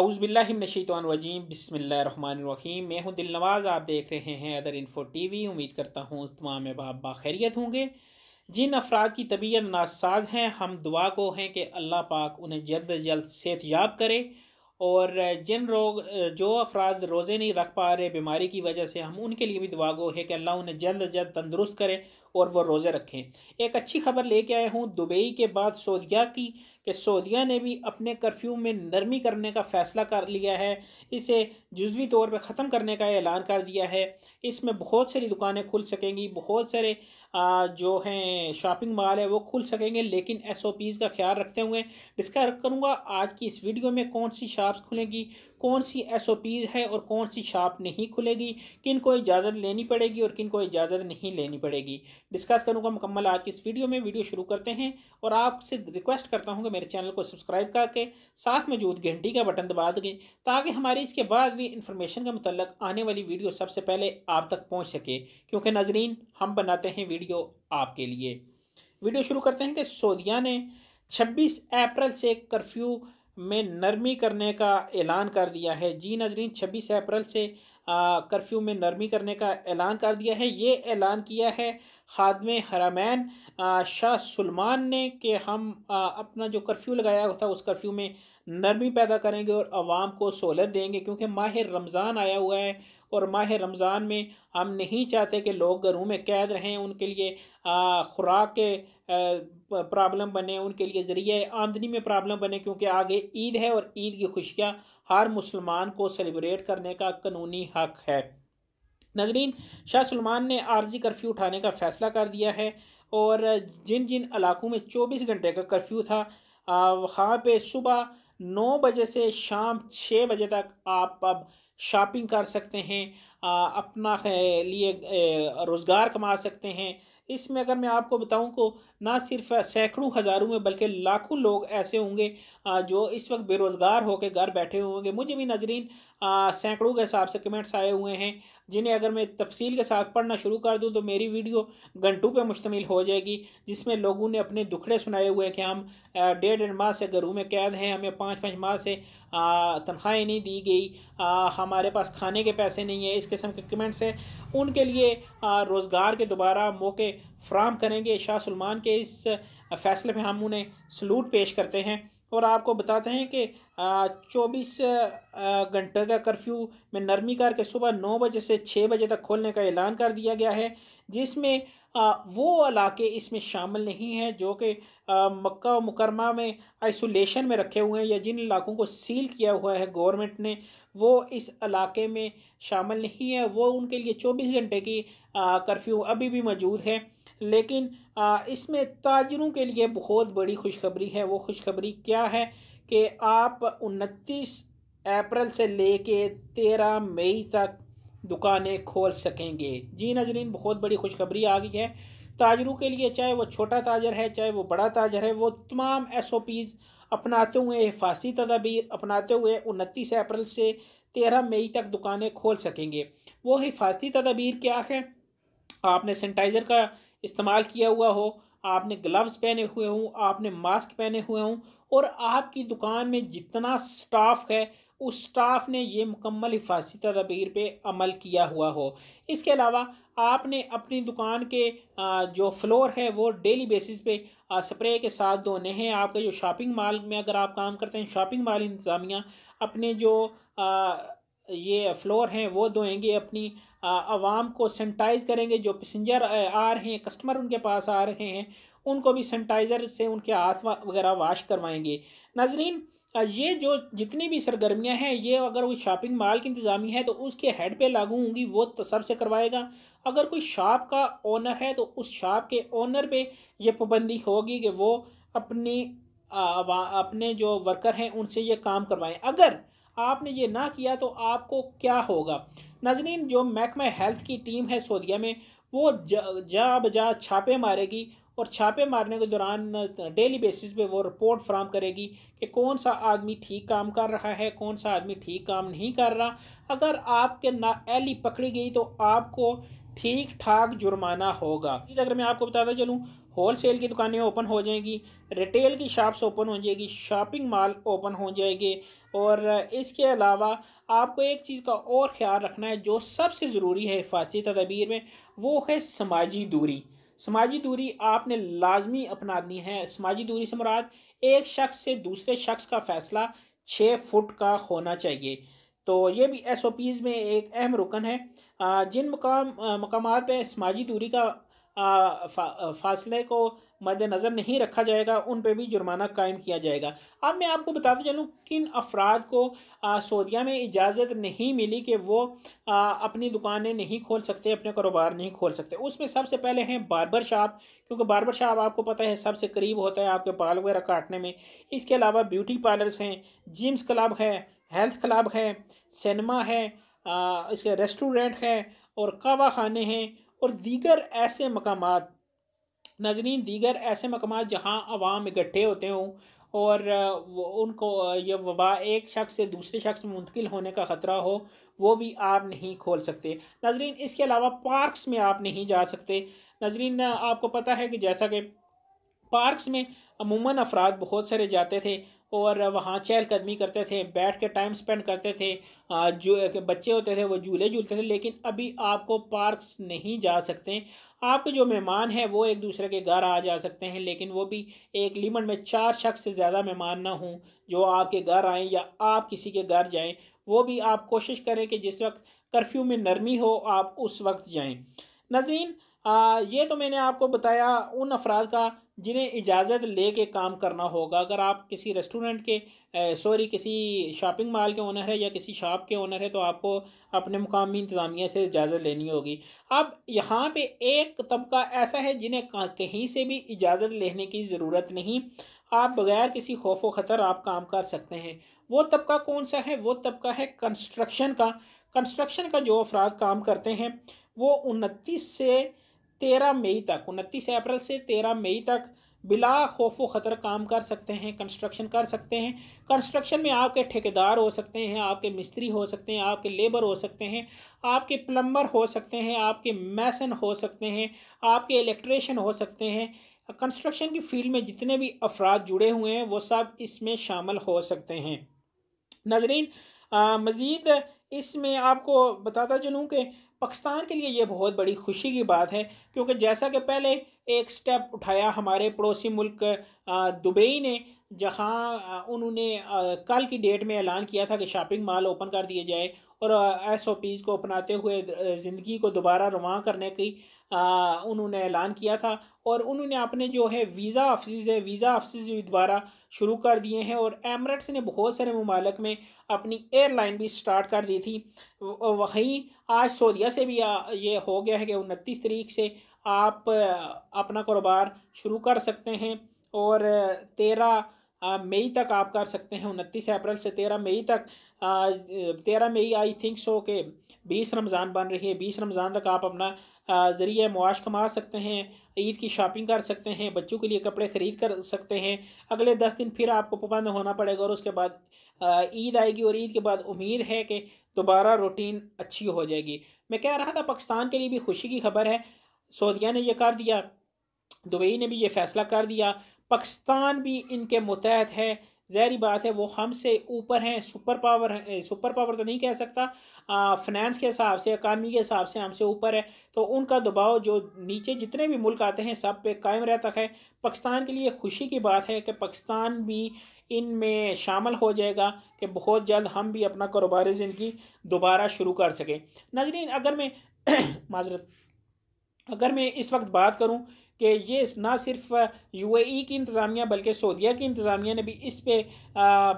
अउज़बिल्लिमिनशीतवानवजीम बसमीम मैं हूँ दिलनवाज़ आप देख रहे हैं अदर इन्फो टी वी उम्मीद करता हूँ तमाम अहबाब बाखैरियत होंगे जिन अफराद की तबीयत नासाज हैं हम दुआ को हैं कि अल्लाह पाक उन्हें जल्द जल्द याब करे और जिन रोग जो अफराद रोज़े नहीं रख पा रहे बीमारी की वजह से हम उनके लिए भी दुआ गो है कि अल्लाह उन्हें जल्द जल्द तंदुरुस्त करें और वह रोज़े रखें एक अच्छी खबर लेके आए हूँ दुबई के बाद सऊदिया की कि सऊदीया ने भी अपने कर्फ्यू में नरमी करने का फ़ैसला कर लिया है इसे जजवी तौर पर ख़त्म करने का ऐलान कर दिया है इसमें बहुत सारी दुकानें खुल सकेंगी बहुत सारे जो हैं शॉपिंग मॉल है वो खुल सकेंगे लेकिन एस ओ पीज़ का ख्याल रखते हुए डिस्कस करूँगा आज की इस वीडियो में कौन सी शॉप्स खुलेंगी कौन सी एस ओ पीज़ है और कौन सी शॉप नहीं खुलेगी किन को इजाज़त लेनी पड़ेगी और किन को इजाज़त नहीं लेनी पड़ेगी डिस्कस करूँगा मुकम्मल आज की इस वीडियो में वीडियो शुरू करते हैं और आपसे रिक्वेस्ट करता हूँ कि मेरे चैनल को सब्सक्राइब करके साथ मौजूद घंटी का बटन दबा दें ताकि हमारी इसके बाद भी इंफॉर्मेशन का मतलब आने वाली वीडियो सबसे पहले आप तक पहुँच सके क्योंकि नाजरीन हम बनाते हैं वीडियो आपके लिए वीडियो शुरू करते हैं कि सऊदिया ने छब्बीस अप्रैल से कर्फ्यू में नरमी करने का ऐलान कर दिया है जी नजरीन छब्बीस अप्रैल से कर्फ्यू में नरमी करने का ऐलान कर दिया है ये ऐलान किया है खादम हरामैन शाह सलमान ने कि हम आ, अपना जो कर्फ्यू लगाया था उस कर्फ्यू में नरमी पैदा करेंगे और आवाम को सहूलत देंगे क्योंकि माह रमज़ान आया हुआ है और माह रमज़ान में हम नहीं चाहते कि लोग घरों में कैद रहें उनके लिए ख़ुराक के प्रॉब्लम बने उनके लिए ज़रिए आमदनी में प्रॉब्लम बने क्योंकि आगे ईद है और ईद की खुशियाँ हर मुसलमान को सेलिब्रेट करने का कानूनी हक है नजरीन शाह सलमान ने आर्जी कर्फ्यू उठाने का फ़ैसला कर दिया है और जिन जिन इलाकों में चौबीस घंटे का कर्फ्यू था वहाँ पे सुबह नौ बजे से शाम छः बजे तक आप अब शॉपिंग कर सकते हैं आ, अपना लिए रोज़गार कमा सकते हैं इसमें अगर मैं आपको बताऊं को ना सिर्फ सैकड़ों हज़ारों में बल्कि लाखों लोग ऐसे होंगे जो इस वक्त बेरोज़गार होकर घर बैठे होंगे मुझे भी नज़रीन सैकड़ों के हिसाब से कमेंट्स आए हुए हैं जिन्हें अगर मैं तफसील के साथ पढ़ना शुरू कर दूँ तो मेरी वीडियो घंटों पर मुश्तमिल हो जाएगी जिसमें लोगों ने अपने दुखड़े सुनाए हुए कि हम डेढ़ डेढ़ माह से घरों में कैद हैं हमें पाँच पाँच माह से तनख्वाहें नहीं दी गई हमारे पास खाने के पैसे नहीं है इस किस्म के कमेंट्स हैं उनके लिए रोज़गार के दोबारा मौके फ्राहम करेंगे शाह सलमान के इस फैसले पर हम उन्हें सलूट पेश करते हैं और आपको बताते हैं कि चौबीस घंटे का कर्फ्यू में नरमी करके सुबह नौ बजे से छः बजे तक खोलने का ऐलान कर दिया गया है जिसमें वो इलाके इसमें शामिल नहीं हैं जो कि मक्का मुकरमा में आइसोलेशन में रखे हुए हैं या जिन इलाकों को सील किया हुआ है गवर्नमेंट ने वो इस इलाके में शामिल नहीं है वो उनके लिए चौबीस घंटे की कर्फ्यू अभी भी मौजूद है लेकिन इसमें ताजरों के लिए बहुत बड़ी खुशखबरी है वो खुशखबरी क्या है कि आप उनतीस अप्रैल से लेके तेरह मई तक दुकानें खोल सकेंगे जी नजरीन बहुत बड़ी खुशखबरी आ गई है ताजरों के लिए चाहे वो छोटा ताजर है चाहे वो बड़ा ताजर है वो तमाम एस ओ पीज़ अपनाते हुए हिफाजी तदाबीर अपनाते हुए उनतीस अप्रैल से तेरह मई तक दुकानें खोल सकेंगे वो हिफाजती तदाबीर क्या है आपने सैनिटाइज़र का इस्तेमाल किया हुआ हो आपने ग्लव्स पहने हुए हों आपने मास्क पहने हुए हों और आपकी दुकान में जितना स्टाफ है उस स्टाफ ने ये मुकम्मल हिफाजती तदबीर पे अमल किया हुआ हो इसके अलावा आपने अपनी दुकान के जो फ्लोर है वो डेली बेसिस पे स्प्रे के साथ धोने हैं आपके जो शॉपिंग मॉल में अगर आप काम करते हैं शॉपिंग मॉल इंतज़ामिया अपने जो ये फ्लोर हैं वो धोएंगे अपनी आवाम को सैनिटाइज़ करेंगे जो पैसेंजर आ रहे हैं कस्टमर उनके पास आ रहे हैं उनको भी सैनिटाइज़र से उनके हाथ वगैरह वाश करवाएंगे नाजरीन ये जो जितनी भी सरगर्मियां हैं ये अगर कोई शॉपिंग मॉल की इंतज़ामी है तो उसके हेड पे लागू होंगी वो तो सबसे करवाएगा अगर कोई शॉप का ओनर है तो उस शॉप के ओनर पे ये पाबंदी होगी कि वो अपनी अपने जो वर्कर हैं उनसे ये काम करवाएं अगर आपने ये ना किया तो आपको क्या होगा नजरिन जो महकमा हेल्थ की टीम है सऊदिया में वो जा बजा छापे मारेगी और छापे मारने के दौरान डेली बेसिस पे वो रिपोर्ट फ्राम करेगी कि कौन सा आदमी ठीक काम कर रहा है कौन सा आदमी ठीक काम नहीं कर रहा अगर आपके ना एली पकड़ी गई तो आपको ठीक ठाक जुर्माना होगा अगर मैं आपको बताता चलूँ होलसेल की दुकानें ओपन हो जाएंगी रिटेल की शॉप्स ओपन हो जाएगी शॉपिंग मॉल ओपन हो जाएंगे और इसके अलावा आपको एक चीज़ का और ख्याल रखना है जो सबसे ज़रूरी है हिफाजी तदबीर में वो है समाजी दूरी समाजी दूरी आपने लाजमी अपनानी है समाजी दूरी से मुराद एक शख्स से दूसरे शख्स का फ़ैसला छः फुट का होना चाहिए तो ये भी एस में एक अहम रुकन है जिन मकाम मकाम पर समाजी दूरी का आ, फा, फासले को मद्दनज़र नहीं रखा जाएगा उन पर भी जुर्माना कायम किया जाएगा अब मैं आपको बताते चलूँ किन अफराद को सऊदिया में इजाज़त नहीं मिली कि वो आ, अपनी दुकानें नहीं खोल सकते अपने कारोबार नहीं खोल सकते उसमें सबसे पहले हैं बारबर शॉप क्योंकि बारबर शॉप आपको पता है सबसे करीब होता है आपके बाल वगैरह काटने में इसके अलावा ब्यूटी पार्लर्स हैं जिम्स क्लब है हेल्थ क्लब है सिनेमा है आ, इसके रेस्टोरेंट हैं और कावा खाने हैं और दीगर ऐसे मकाम नजरिन दीगर ऐसे मकाम जहाँ आवाम इकट्ठे होते हों और उनको यह वबा एक शख्स से दूसरे शख्स में मुंतकिल होने का ख़तरा हो वो भी आप नहीं खोल सकते नजरिन इसके अलावा पार्कस में आप नहीं जा सकते नाजरीन आपको पता है कि जैसा कि पार्कस में अमूमन अफराद बहुत सारे जाते थे और वहाँ चहल कदमी करते थे बैठ के टाइम स्पेंड करते थे जो बच्चे होते थे वो झूले झूलते थे लेकिन अभी आपको पार्क्स नहीं जा सकते आपके जो मेहमान हैं वो एक दूसरे के घर आ जा सकते हैं लेकिन वो भी एक लिमिट में चार शख्स से ज़्यादा मेहमान ना हों जो आपके घर आएँ या आप किसी के घर जाएँ वो भी आप कोशिश करें कि जिस वक्त कर्फ्यू में नरमी हो आप उस वक्त जाएँ नजीन आ, ये तो मैंने आपको बताया उन अफराद का जिन्हें इजाज़त ले के काम करना होगा अगर आप किसी रेस्टोरेंट के सॉरी किसी शॉपिंग मॉल के ओनर है या किसी शॉप के ओनर है तो आपको अपने मुकामी इंतज़ामिया से इजाज़त लेनी होगी अब यहाँ पे एक तबका ऐसा है जिन्हें कहीं से भी इजाज़त लेने की ज़रूरत नहीं आप बग़ैर किसी खौफ व ख़तर आप काम कर सकते हैं वो तबका कौन सा है वो तबका है कंस्ट्रक्शन का कंस्ट्रक्शन का जो अफराद काम करते हैं वो उनतीस से तेरह मई तक उनतीस अप्रैल से तेरह मई तक बिला खौफ व ख़तर काम कर सकते हैं कंस्ट्रक्शन कर सकते हैं कंस्ट्रक्शन में आपके ठेकेदार हो सकते हैं आपके मिस्त्री हो सकते हैं आपके लेबर हो सकते हैं आपके प्लम्बर हो सकते हैं आपके मैसन हो सकते हैं आपके इलेक्ट्रिशन हो सकते हैं कंस्ट्रक्शन की फील्ड में जितने भी अफराद जुड़े हुए हैं वो सब इसमें शामिल हो सकते हैं नजरीन मज़ीद इसमें आपको बताता चलूँ कि पाकिस्तान के लिए ये बहुत बड़ी खुशी की बात है क्योंकि जैसा कि पहले एक स्टेप उठाया हमारे पड़ोसी मुल्क दुबई ने जहां उन्होंने कल की डेट में ऐलान किया था कि शॉपिंग मॉल ओपन कर दिए जाए और एस ओ पीज़ को अपनाते हुए ज़िंदगी को दोबारा रवा करने की उन्होंने ऐलान किया था और उन्होंने अपने जो है वीज़ा ऑफिस है वीज़ा ऑफिस भी दोबारा शुरू कर दिए हैं और एमरेट्स ने बहुत सारे ममालक में अपनी एयरलाइन भी स्टार्ट कर दी थी वहीं आज सऊदिया से भी ये हो गया है कि उनतीस तरीक से आप अपना कारोबार शुरू कर सकते हैं और तेरह मई तक आप कर सकते हैं उनतीस अप्रैल से तेरह मई तक तेरह मई आई थिंक सो के बीस रमज़ान बन रही है बीस रमज़ान तक आप अपना ज़रिए मुआश कमा सकते हैं ईद की शॉपिंग कर सकते हैं बच्चों के लिए कपड़े ख़रीद कर सकते हैं अगले दस दिन फिर आपको पाबंद होना पड़ेगा और उसके बाद ईद आएगी और ईद के बाद उम्मीद है कि दोबारा रूटीन अच्छी हो जाएगी मैं कह रहा था पाकिस्तान के लिए भी खुशी की खबर है सऊदिया ने यह कर दिया दुबई ने भी ये फ़ैसला कर दिया पाकिस्तान भी इनके मुतहद है जहरी बात है वो हमसे ऊपर हैं सुपर पावर है सुपर पावर तो नहीं कह सकता आ, फिनेंस के हिसाब से इकानमी के हिसाब से हमसे ऊपर है तो उनका दबाव जो नीचे जितने भी मुल्क आते हैं सब पे कायम रहता है पाकिस्तान के लिए खुशी की बात है कि पाकिस्तान भी इन में शामिल हो जाएगा कि बहुत जल्द हम भी अपना कारोबार ज़िंदगी दोबारा शुरू कर सकें नाजरीन अगर मैं माजरत अगर मैं इस वक्त बात करूँ कि ये ना सिर्फ यूएई की इंतज़ामिया बल्कि सऊदिया की इंतज़ामिया ने भी इस पर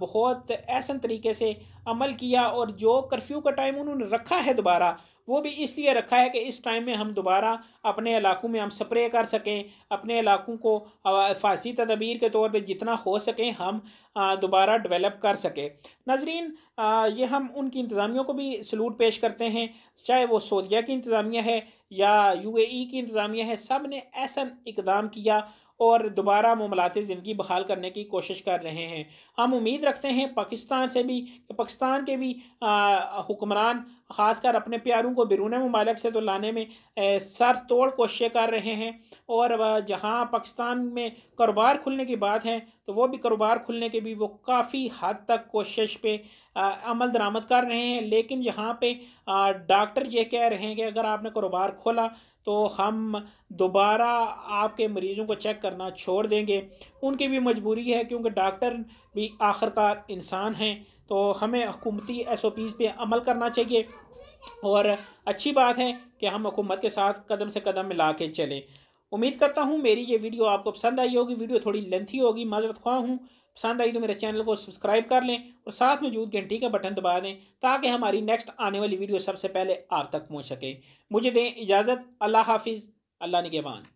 बहुत ऐसा तरीके से अमल किया और जो कर्फ्यू का टाइम उन्होंने रखा है दोबारा वो भी इसलिए रखा है कि इस टाइम में हम दोबारा अपने इलाकों में हम स्प्रे कर सकें अपने इलाकों को फांसी तदबीर के तौर पर जितना हो सकें हम दोबारा डेवलप कर सकें नजरीन ये हम उनकी इंतज़ामियों को भी सलूट पेश करते हैं चाहे वो सऊदिया की इंतज़ामिया है या यू ए e की इंतज़ामिया है सब ने ऐसा इकदाम किया और दोबारा ममलात ज़िंदगी बहाल करने की कोशिश कर रहे हैं हम उम्मीद रखते हैं पाकिस्तान से भी पाकिस्तान के भी हुक्मरान ख़ासकर अपने प्यारों को बिरून ममालक से तो लाने में सर तोड़ कोशिशें कर रहे हैं और जहाँ पाकिस्तान में कारोबार खुलने की बात है तो वो भी कारोबार खुलने के भी वो काफ़ी हद तक कोशिश पे आ, अमल दरामद कर रहे हैं लेकिन यहाँ पे डॉक्टर ये कह रहे हैं कि अगर आपने कारोबार खोला तो हम दोबारा आपके मरीज़ों को चेक करना छोड़ देंगे उनकी भी मजबूरी है क्योंकि डॉक्टर भी आखिरकार इंसान हैं तो हमें हुकूमती एस ओ पीज़ पर अमल करना चाहिए और अच्छी बात है कि हम हुकूमत के साथ कदम से कदम मिला के चलें उम्मीद करता हूँ मेरी ये वीडियो आपको पसंद आई होगी वीडियो थोड़ी लेंथी होगी माजरत ख्वाह हूँ पसंद आई तो मेरे चैनल को सब्सक्राइब कर लें और साथ में जूद घंटी का बटन दबा दें ताकि हमारी नेक्स्ट आने वाली वीडियो सबसे पहले आप तक पहुँच सके मुझे दें इजाज़त अल्लाह हाफिज़ अल्लाह निगेबान